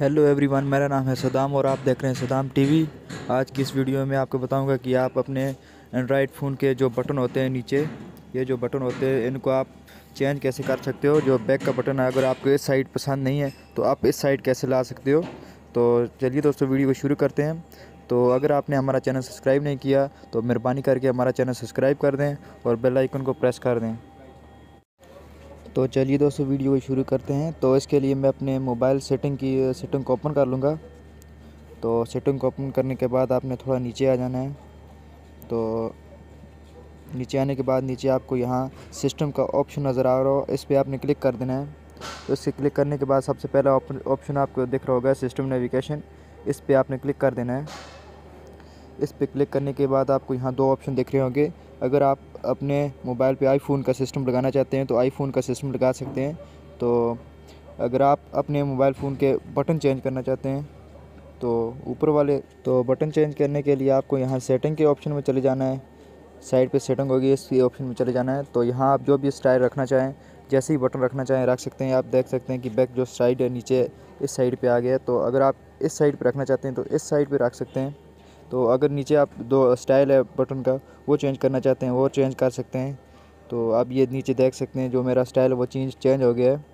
hello everyone मेरा नाम है सदाम और आप देख रहे हैं सदाम टीवी आज की इस वीडियो में आपको बताऊंगा कि आप अपने एंड्राइड फ़ोन के जो बटन होते हैं नीचे ये जो बटन होते हैं इनको आप चेंज कैसे कर सकते हो जो बैक का बटन है अगर आपको इस साइड पसंद नहीं है तो आप इस साइड कैसे ला सकते हो तो चलिए दोस्तों वीडियो को शुरू करते हैं तो अगर आपने हमारा चैनल सब्सक्राइब नहीं किया तो मेहरबानी करके हमारा चैनल सब्सक्राइब कर दें और बेलाइकन को प्रेस कर दें तो चलिए दोस्तों वीडियो को शुरू करते हैं तो इसके लिए मैं अपने मोबाइल सेटिंग की सेटिंग को ओपन कर लूँगा तो सेटिंग को ओपन करने के बाद आपने थोड़ा नीचे आ जाना है तो नीचे आने के बाद नीचे आपको यहाँ सिस्टम का ऑप्शन नज़र आ रहा हो इस पर आपने क्लिक कर देना है तो इसे क्लिक करने के बाद सबसे पहला ऑप्शन आपको दिख रहा होगा सिस्टम नेविगेशन इस पर आपने क्लिक कर देना है इस पर क्लिक करने के बाद आपको यहाँ दो ऑप्शन दिख रहे होंगे अगर आप अपने मोबाइल पे आईफोन का सिस्टम लगाना चाहते हैं तो आईफोन का सिस्टम लगा सकते हैं तो अगर आप अपने मोबाइल फ़ोन के बटन चेंज करना चाहते हैं तो ऊपर वाले तो बटन चेंज करने के लिए आपको यहाँ सेटिंग के ऑप्शन में चले जाना है साइड पे सेटिंग होगी इसके ऑप्शन में चले जाना है तो यहाँ आप जो भी स्टाइल रखना चाहें जैसे ही बटन रखना चाहें रख सकते हैं आप देख सकते हैं कि बैक जो साइड है नीचे इस साइड पर आ गया तो अगर आप इस साइड पर रखना चाहते हैं तो इस साइड पर रख सकते हैं तो अगर नीचे आप दो स्टाइल है बटन का वो चेंज करना चाहते हैं वो चेंज कर सकते हैं तो आप ये नीचे देख सकते हैं जो मेरा स्टाइल वो चेंज चेंज हो गया है